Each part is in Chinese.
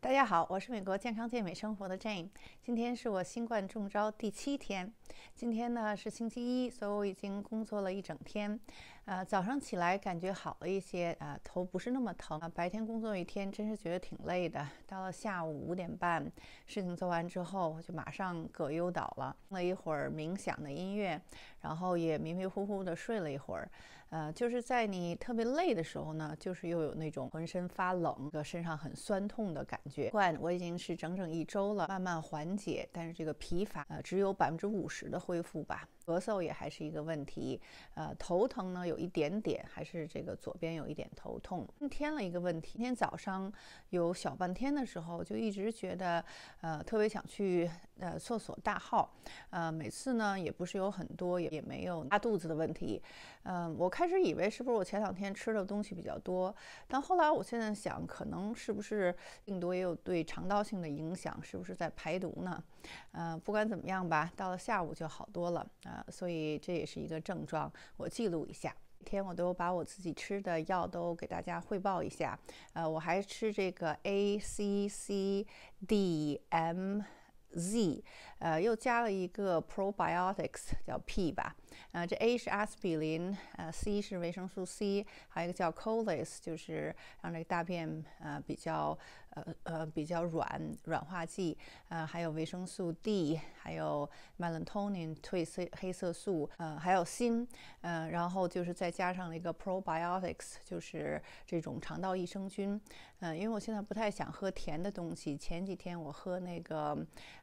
大家好，我是美国健康健美生活的 Jane。今天是我新冠中招第七天，今天呢是星期一，所以我已经工作了一整天。呃，早上起来感觉好了一些啊，头不是那么疼啊。白天工作一天，真是觉得挺累的。到了下午五点半，事情做完之后，就马上葛优倒了，听了一会儿冥想的音乐，然后也迷迷糊糊的睡了一会儿。呃，就是在你特别累的时候呢，就是又有那种浑身发冷、个身上很酸痛的感觉。怪我已经是整整一周了，慢慢缓解，但是这个疲乏呃，只有百分之五十的恢复吧。咳嗽也还是一个问题，呃，头疼呢有。一点点，还是这个左边有一点头痛。今天了一个问题，今天早上有小半天的时候，就一直觉得，呃，特别想去呃厕所大号，呃，每次呢也不是有很多，也也没有拉肚子的问题，嗯，我开始以为是不是我前两天吃的东西比较多，但后来我现在想，可能是不是病毒也有对肠道性的影响，是不是在排毒呢？呃，不管怎么样吧，到了下午就好多了啊，所以这也是一个症状，我记录一下。每天我都把我自己吃的药都给大家汇报一下。呃，我还吃这个 A C C D M Z，呃，又加了一个 Probiotics，叫 P 吧。呃，这 A 是阿司匹林，呃，C 是维生素 C，还有一个叫 colace，就是让这个大便呃比较呃呃比较软软化剂，呃，还有维生素 D，还有 melatonin 褪黑黑色素，呃，还有锌，呃，然后就是再加上了一个 probiotics，就是这种肠道益生菌，呃，因为我现在不太想喝甜的东西，前几天我喝那个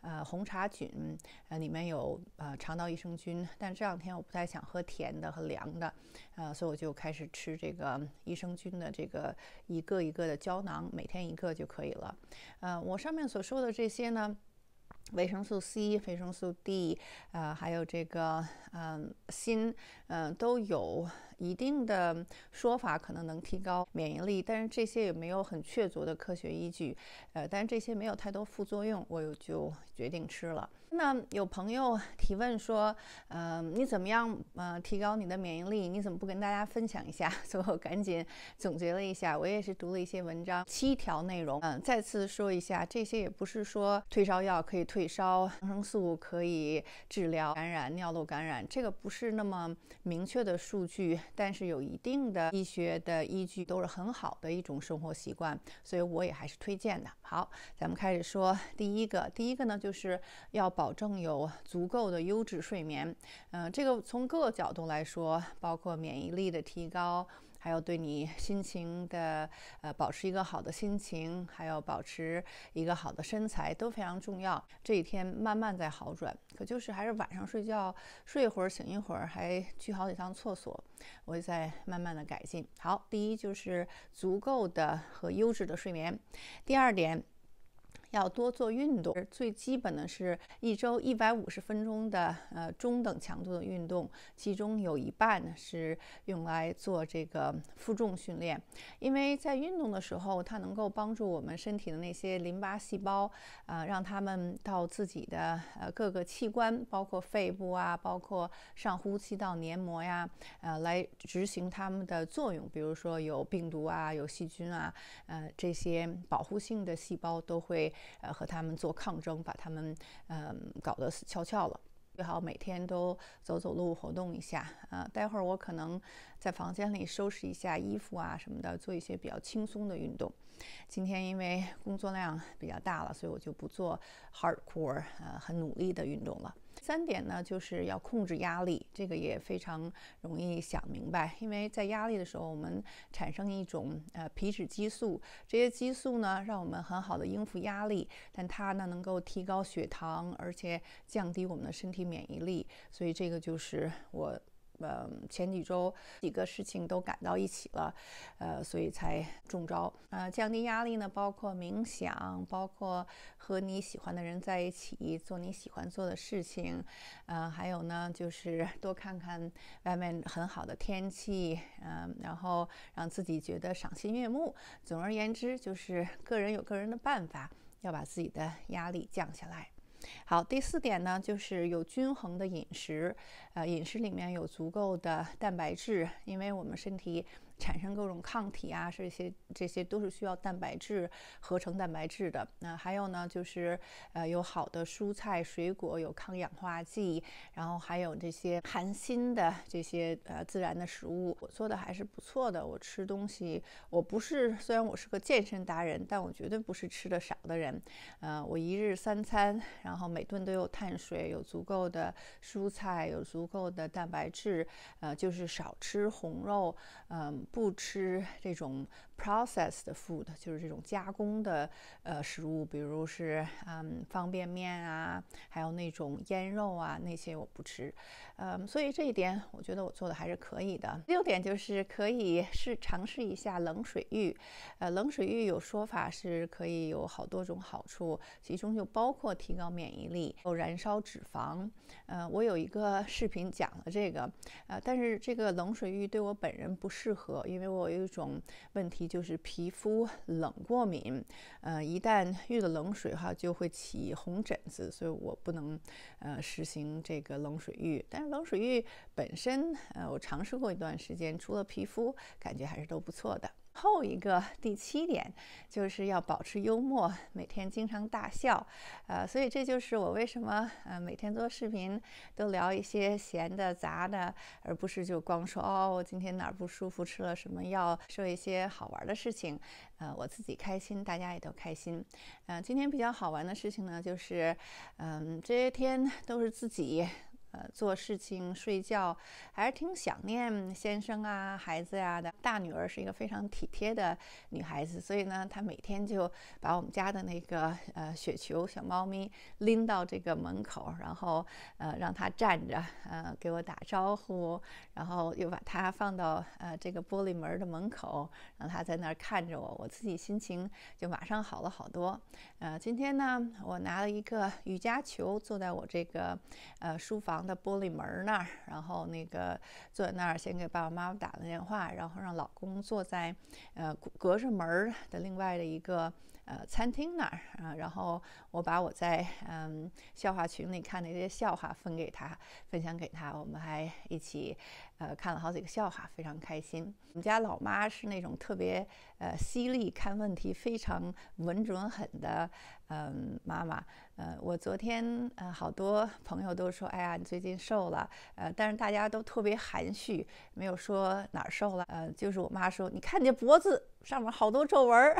呃红茶菌，呃里面有呃肠道益生菌，但这两天我。不太想喝甜的和凉的，呃，所以我就开始吃这个益生菌的这个一个一个的胶囊，每天一个就可以了。呃，我上面所说的这些呢，维生素 C、维生素 D，呃，还有这个嗯锌，嗯都有。一定的说法可能能提高免疫力，但是这些也没有很确凿的科学依据。呃，但是这些没有太多副作用，我就决定吃了。那有朋友提问说，呃，你怎么样？呃，提高你的免疫力，你怎么不跟大家分享一下？所以我赶紧总结了一下，我也是读了一些文章，七条内容。嗯，再次说一下，这些也不是说退烧药可以退烧，抗生素可以治疗感染尿路感染，这个不是那么明确的数据。但是有一定的医学的依据，都是很好的一种生活习惯，所以我也还是推荐的。好，咱们开始说第一个，第一个呢就是要保证有足够的优质睡眠。嗯，这个从各个角度来说，包括免疫力的提高。还有对你心情的呃保持一个好的心情，还有保持一个好的身材都非常重要。这几天慢慢在好转，可就是还是晚上睡觉睡一会儿醒一会儿，还去好几趟厕所，我也在慢慢的改进。好，第一就是足够的和优质的睡眠，第二点。要多做运动，最基本的是一周一百五十分钟的呃中等强度的运动，其中有一半呢是用来做这个负重训练，因为在运动的时候，它能够帮助我们身体的那些淋巴细胞，呃，让他们到自己的呃各个器官，包括肺部啊，包括上呼吸道黏膜呀，呃，来执行他们的作用。比如说有病毒啊，有细菌啊，呃，这些保护性的细胞都会。呃，和他们做抗争，把他们嗯搞得死翘翘了。最好每天都走走路，活动一下啊。待会儿我可能在房间里收拾一下衣服啊什么的，做一些比较轻松的运动。今天因为工作量比较大了，所以我就不做 hardcore 呃很努力的运动了。三点呢，就是要控制压力，这个也非常容易想明白。因为在压力的时候，我们产生一种呃皮质激素，这些激素呢让我们很好的应付压力，但它呢能够提高血糖，而且降低我们的身体免疫力，所以这个就是我。呃，前几周几个事情都赶到一起了，呃，所以才中招。呃，降低压力呢，包括冥想，包括和你喜欢的人在一起做你喜欢做的事情，呃，还有呢，就是多看看外面很好的天气，嗯，然后让自己觉得赏心悦目。总而言之，就是个人有个人的办法，要把自己的压力降下来。好，第四点呢，就是有均衡的饮食，呃，饮食里面有足够的蛋白质，因为我们身体。产生各种抗体啊，这些这些都是需要蛋白质合成蛋白质的。那还有呢，就是呃，有好的蔬菜水果，有抗氧化剂，然后还有这些含锌的这些呃自然的食物。我做的还是不错的。我吃东西，我不是虽然我是个健身达人，但我绝对不是吃的少的人。呃，我一日三餐，然后每顿都有碳水，有足够的蔬菜，有足够的蛋白质。呃，就是少吃红肉，嗯。不吃这种。Processed food 就是这种加工的呃食物，比如是嗯方便面啊，还有那种腌肉啊那些我不吃，呃所以这一点我觉得我做的还是可以的。第六点就是可以试尝试一下冷水浴，呃冷水浴有说法是可以有好多种好处，其中就包括提高免疫力、有燃烧脂肪，呃我有一个 视频讲了这个，呃但是这个冷水浴对我本人不适合，因为我有一种问题。就是皮肤冷过敏，呃，一旦遇了冷水哈，就会起红疹子，所以我不能，呃，实行这个冷水浴。但是冷水浴本身，呃，我尝试过一段时间，除了皮肤感觉还是都不错的。后一个第七点就是要保持幽默，每天经常大笑。呃，所以这就是我为什么呃每天做视频都聊一些闲的杂的，而不是就光说哦今天哪儿不舒服吃了什么药，说一些好玩的事情。呃，我自己开心，大家也都开心。呃，今天比较好玩的事情呢，就是嗯这些天都是自己。呃，做事情、睡觉，还是挺想念先生啊、孩子呀的。大女儿是一个非常体贴的女孩子，所以呢，她每天就把我们家的那个呃雪球小猫咪拎到这个门口，然后呃让它站着，呃给我打招呼，然后又把它放到呃这个玻璃门的门口，让它在那儿看着我，我自己心情就马上好了好多。呃，今天呢，我拿了一个瑜伽球，坐在我这个呃书房。的玻璃门那儿，然后那个坐在那儿，先给爸爸妈妈打了电话，然后让老公坐在呃隔着门的另外的一个呃餐厅那儿啊，然后我把我在嗯笑话群里看的那些笑话分给他，分享给他，我们还一起。呃，看了好几个笑话，非常开心。我们家老妈是那种特别呃犀利、看问题非常稳准狠的呃妈妈。呃，我昨天呃好多朋友都说：“哎呀，你最近瘦了。”呃，但是大家都特别含蓄，没有说哪儿瘦了。呃，就是我妈说：“你看你脖子上面好多皱纹儿。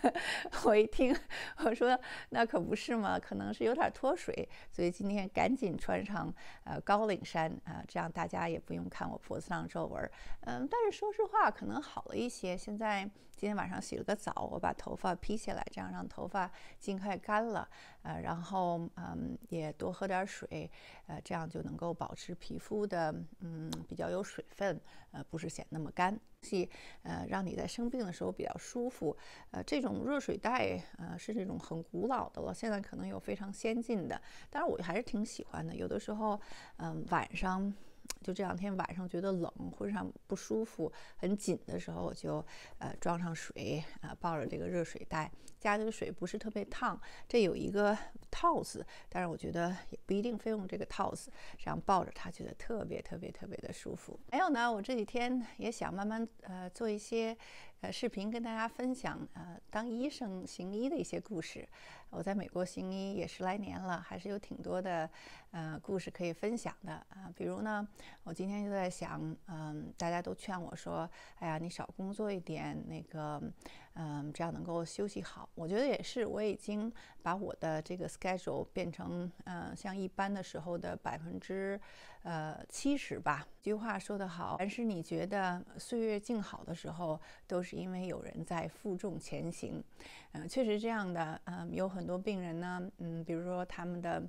”我一听，我说：“那可不是嘛，可能是有点脱水。”所以今天赶紧穿上呃高领衫啊，这样大家也不用看。我脖子上皱纹，嗯，但是说实话，可能好了一些。现在今天晚上洗了个澡，我把头发披下来，这样让头发尽快干了，呃，然后嗯，也多喝点水，呃，这样就能够保持皮肤的嗯比较有水分，呃，不是显那么干。所以呃，让你在生病的时候比较舒服。呃，这种热水袋，呃，是这种很古老的了，现在可能有非常先进的，但是我还是挺喜欢的。有的时候，嗯，晚上。就这两天晚上觉得冷，或者不舒服、很紧的时候，我就呃装上水，啊抱着这个热水袋，加的水不是特别烫，这有一个套子，但是我觉得也不一定非用这个套子，这样抱着它觉得特别特别特别的舒服。还有呢，我这几天也想慢慢呃做一些呃视频跟大家分享，呃当医生行医的一些故事。我在美国行医也十来年了，还是有挺多的，呃，故事可以分享的啊。比如呢，我今天就在想，嗯，大家都劝我说，哎呀，你少工作一点，那个，嗯，这样能够休息好。我觉得也是，我已经把我的这个 schedule 变成，呃，像一般的时候的百分之，呃，七十吧。一句话说得好，凡是你觉得岁月静好的时候，都是因为有人在负重前行。嗯，确实这样的，嗯，有。很多病人呢，嗯，比如说他们的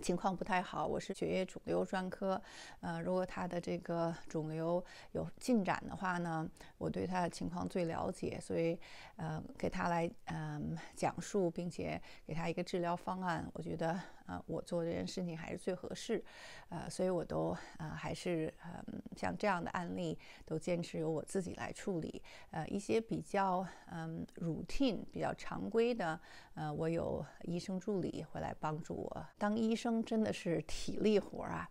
情况不太好，我是血液肿瘤专科，呃，如果他的这个肿瘤有进展的话呢，我对他的情况最了解，所以呃，给他来嗯讲述，并且给他一个治疗方案，我觉得。啊，我做这件事情还是最合适，呃，所以我都呃还是嗯像这样的案例都坚持由我自己来处理，呃，一些比较嗯 routine 比较常规的，呃，我有医生助理会来帮助我。当医生真的是体力活啊。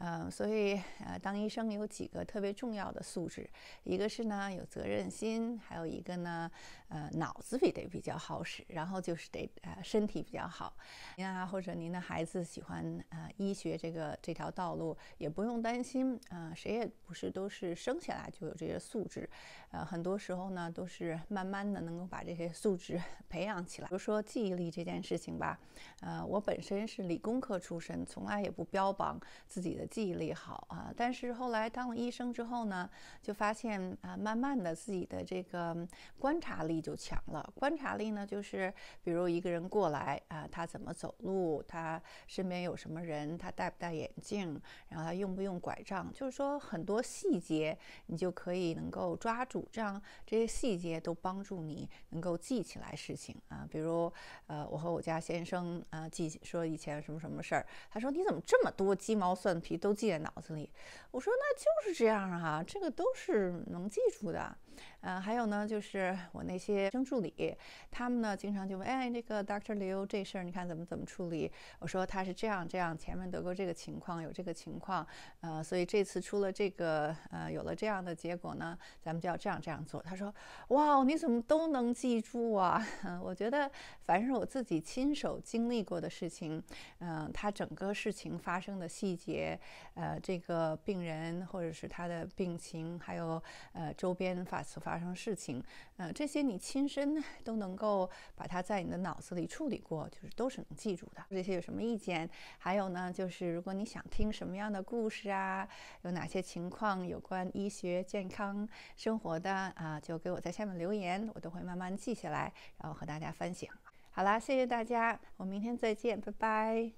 嗯，所以呃，当医生有几个特别重要的素质，一个是呢有责任心，还有一个呢，呃，脑子里得比较好使，然后就是得呃身体比较好，呀，或者您的孩子喜欢呃医学这个这条道路，也不用担心，呃，谁也不是都是生下来就有这些素质，呃，很多时候呢都是慢慢的能够把这些素质 培养起来。比如说记忆力这件事情吧，呃，我本身是理工科出身，从来也不标榜自己的。记忆力好啊，但是后来当了医生之后呢，就发现啊，慢慢的自己的这个观察力就强了。观察力呢，就是比如一个人过来啊，他怎么走路，他身边有什么人，他戴不戴眼镜，然后他用不用拐杖，就是说很多细节你就可以能够抓住，这样这些细节都帮助你能够记起来事情啊。比如呃，我和我家先生啊记说以前什么什么事儿，他说你怎么这么多鸡毛蒜皮。都记在脑子里。我说那就是这样啊，这个都是能记住的。呃，还有呢，就是我那些生助理，他们呢经常就问，哎，那个 Doctor 刘这事儿，你看怎么怎么处理？我说他是这样这样，前面得过这个情况，有这个情况，呃，所以这次出了这个，呃，有了这样的结果呢，咱们就要这样这样做。他说，哇，你怎么都能记住啊？我觉得，凡是我自己亲手经历过的事情，嗯，他整个事情发生的细节，呃，这个病人或者是他的病情，还有呃周边发所发生事情，嗯，这些你亲身都能够把它在你的脑子里处理过，就是都是能记住的。这些有什么意见？还有呢，就是如果你想听什么样的故事啊，有哪些情况有关医学、健康生活的啊，就给我在下面留言，我都会慢慢记下来，然后和大家分享。好啦，谢谢大家，我明天再见，拜拜。